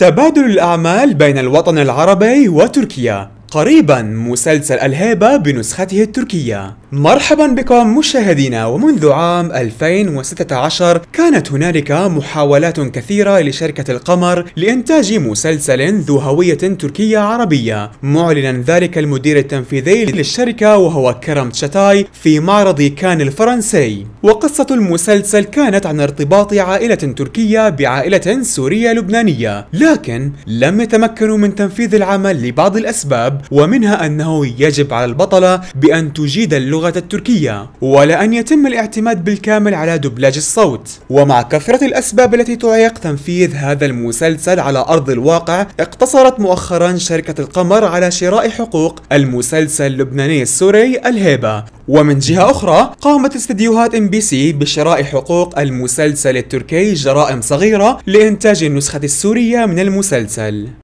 تبادل الأعمال بين الوطن العربي وتركيا قريبا مسلسل الهيبة بنسخته التركية مرحبا بكم مشاهدينا ومنذ عام 2016 كانت هنالك محاولات كثيرة لشركة القمر لإنتاج مسلسل ذو هوية تركية عربية معلنا ذلك المدير التنفيذي للشركة وهو كرم تشاتاي في معرض كان الفرنسي وقصة المسلسل كانت عن ارتباط عائلة تركية بعائلة سورية لبنانية لكن لم يتمكنوا من تنفيذ العمل لبعض الأسباب ومنها أنه يجب على البطلة بأن تجيد اللغة اللغة التركية ولا أن يتم الاعتماد بالكامل على دبلاج الصوت ومع كثرة الأسباب التي تعيق تنفيذ هذا المسلسل على أرض الواقع اقتصرت مؤخرا شركة القمر على شراء حقوق المسلسل اللبناني السوري الهيبة ومن جهة أخرى قامت استديوهات ام بي سي بشراء حقوق المسلسل التركي جرائم صغيرة لإنتاج النسخة السورية من المسلسل